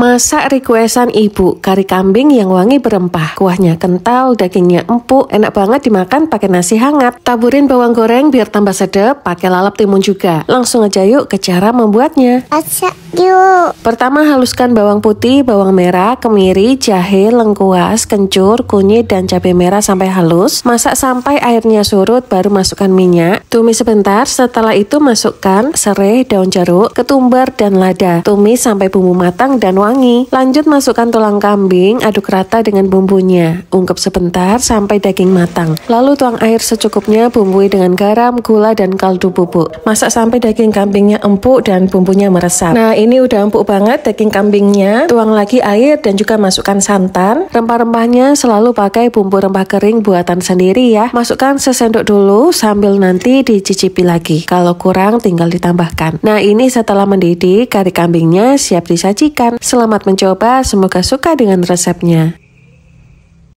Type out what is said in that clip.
Masak requestan ibu, kari kambing yang wangi berempah. Kuahnya kental, dagingnya empuk, enak banget dimakan pakai nasi hangat. Taburin bawang goreng biar tambah sedap, pakai lalap timun juga. Langsung aja yuk ke cara membuatnya. Masak yuk. Pertama haluskan bawang putih, bawang merah, kemiri, jahe, lengkuas, kencur, kunyit, dan cabai merah sampai halus. Masak sampai airnya surut, baru masukkan minyak. Tumis sebentar, setelah itu masukkan serai, daun jeruk, ketumbar, dan lada. Tumis sampai bumbu matang dan wangi wangi. Lanjut masukkan tulang kambing, aduk rata dengan bumbunya. Ungkep sebentar sampai daging matang. Lalu tuang air secukupnya, bumbui dengan garam, gula, dan kaldu bubuk. Masak sampai daging kambingnya empuk dan bumbunya meresap. Nah, ini udah empuk banget daging kambingnya. Tuang lagi air dan juga masukkan santan. Rempah-rempahnya selalu pakai bumbu rempah kering buatan sendiri ya. Masukkan sesendok dulu sambil nanti dicicipi lagi. Kalau kurang tinggal ditambahkan. Nah, ini setelah mendidih, kari kambingnya siap disajikan. Selain Selamat mencoba, semoga suka dengan resepnya.